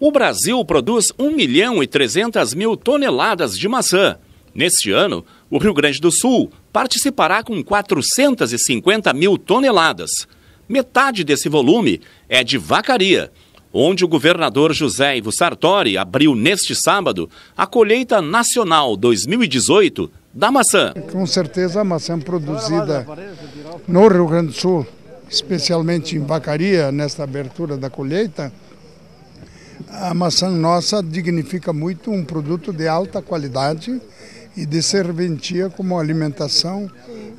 O Brasil produz 1 milhão e 300 mil toneladas de maçã. Neste ano, o Rio Grande do Sul participará com 450 mil toneladas. Metade desse volume é de vacaria, onde o governador José Ivo Sartori abriu neste sábado a colheita nacional 2018 da maçã. Com certeza, a maçã produzida no Rio Grande do Sul especialmente em Vacaria, nesta abertura da colheita, a maçã nossa dignifica muito um produto de alta qualidade e de serventia como alimentação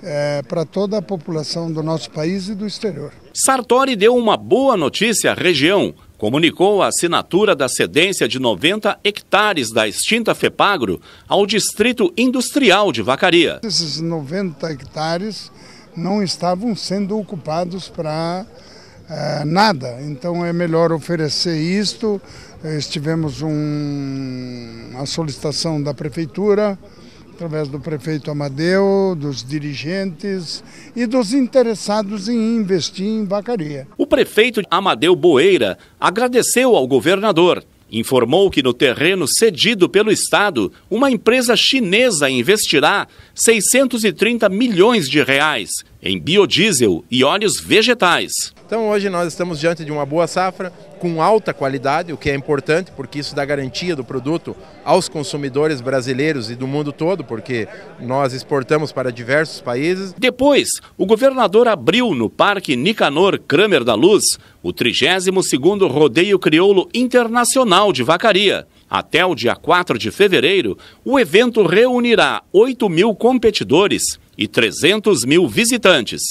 é, para toda a população do nosso país e do exterior. Sartori deu uma boa notícia à região. Comunicou a assinatura da cedência de 90 hectares da extinta FEPAGRO ao Distrito Industrial de Vacaria. Esses 90 hectares não estavam sendo ocupados para eh, nada. Então é melhor oferecer isto. Eh, estivemos um, solicitação da prefeitura, através do prefeito Amadeu, dos dirigentes e dos interessados em investir em vacaria. O prefeito Amadeu Boeira agradeceu ao governador informou que no terreno cedido pelo Estado, uma empresa chinesa investirá 630 milhões de reais em biodiesel e óleos vegetais. Então hoje nós estamos diante de uma boa safra com alta qualidade, o que é importante porque isso dá garantia do produto aos consumidores brasileiros e do mundo todo, porque nós exportamos para diversos países. Depois, o governador abriu no Parque Nicanor Kramer da Luz o 32º Rodeio Crioulo Internacional de Vacaria. Até o dia 4 de fevereiro, o evento reunirá 8 mil competidores e 300 mil visitantes.